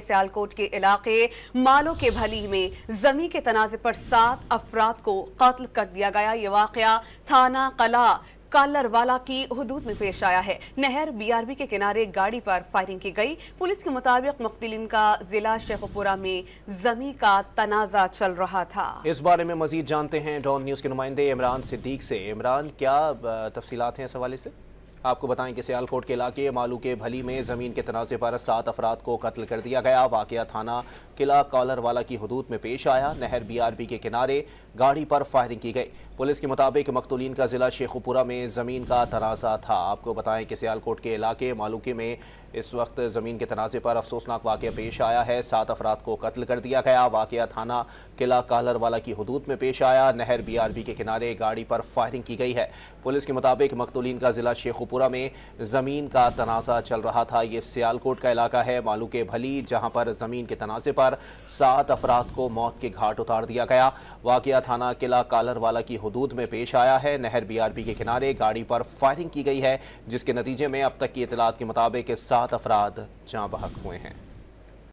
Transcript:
सियालकोट के इलाके मालो के भली में जमी के तनाजे पर सात अफराद को कत्ल कर दिया गया ये वाकया थाना कला कालरवाला की हदूद में पेश आया है नहर बीआरबी के किनारे गाड़ी पर फायरिंग की गई पुलिस के मुताबिक मुख्तलिन का जिला शेखपुरा में जमी का तनाजा चल रहा था इस बारे में मजीद जानते हैं डॉन न्यूज के नुमाइंदे इमरान सिद्दीक से इमरान क्या तफसीत हैं इस हवाले से आपको बताएं कि सियालकोट के इलाके मालू के भली में ज़मीन के तनाज़े पर सात अफराद को कत्ल कर दिया गया वाकया थाना किला कॉलर वाला की हदूद में पेश आया नहर बीआरबी के किनारे गाड़ी पर फायरिंग की गई पुलिस के मुताबिक मकतुलीन का जिला शेखुपुरा में ज़मीन का तनाज़ा था आपको बताएं कि सियालकोट के इलाके मालूके में इस वक्त ज़मीन के तनाज़े पर अफसोसनाक वाक़ पेश आया है सात अफराद को कत्ल कर दिया गया वाक़ थाना किला कॉलर वाला की हदूद में पेश आया नहर बी आर बी के किनारे गाड़ी पर फायरिंग की गई है पुलिस के मुताबिक मकतुलीन का ज़िला शेखुपुरा में ज़मीन का तनाज़ा चल रहा था ये सियालकोट का इलाका है मालूके भली जहाँ पर ज़मीन के तनाज़े पर पर सात अफराद को मौत के घाट उतार दिया गया वाकया थाना किला कालरवाला की हदूद में पेश आया है नहर बीआरपी के किनारे गाड़ी पर फायरिंग की गई है जिसके नतीजे में अब तक की इतलात के मुताबिक सात अफराद जहाँ बहक हुए हैं